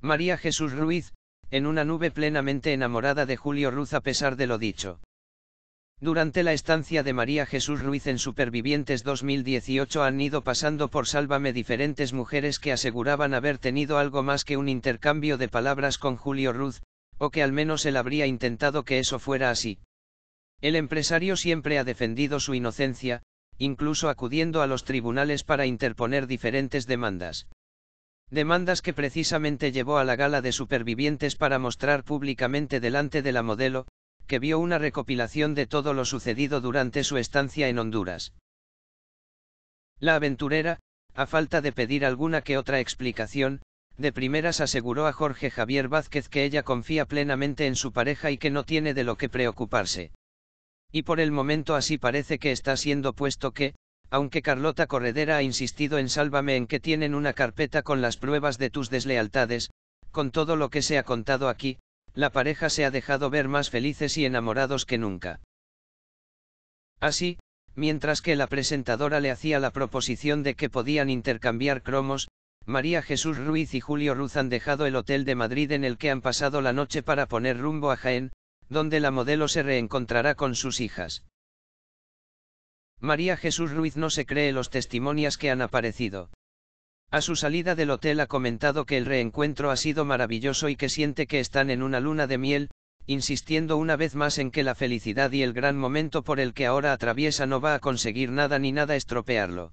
María Jesús Ruiz, en una nube plenamente enamorada de Julio Ruz a pesar de lo dicho. Durante la estancia de María Jesús Ruiz en Supervivientes 2018 han ido pasando por Sálvame diferentes mujeres que aseguraban haber tenido algo más que un intercambio de palabras con Julio Ruz, o que al menos él habría intentado que eso fuera así. El empresario siempre ha defendido su inocencia, incluso acudiendo a los tribunales para interponer diferentes demandas demandas que precisamente llevó a la gala de supervivientes para mostrar públicamente delante de la modelo, que vio una recopilación de todo lo sucedido durante su estancia en Honduras. La aventurera, a falta de pedir alguna que otra explicación, de primeras aseguró a Jorge Javier Vázquez que ella confía plenamente en su pareja y que no tiene de lo que preocuparse. Y por el momento así parece que está siendo puesto que, aunque Carlota Corredera ha insistido en Sálvame en que tienen una carpeta con las pruebas de tus deslealtades, con todo lo que se ha contado aquí, la pareja se ha dejado ver más felices y enamorados que nunca. Así, mientras que la presentadora le hacía la proposición de que podían intercambiar cromos, María Jesús Ruiz y Julio Ruz han dejado el hotel de Madrid en el que han pasado la noche para poner rumbo a Jaén, donde la modelo se reencontrará con sus hijas. María Jesús Ruiz no se cree los testimonios que han aparecido. A su salida del hotel ha comentado que el reencuentro ha sido maravilloso y que siente que están en una luna de miel, insistiendo una vez más en que la felicidad y el gran momento por el que ahora atraviesa no va a conseguir nada ni nada estropearlo.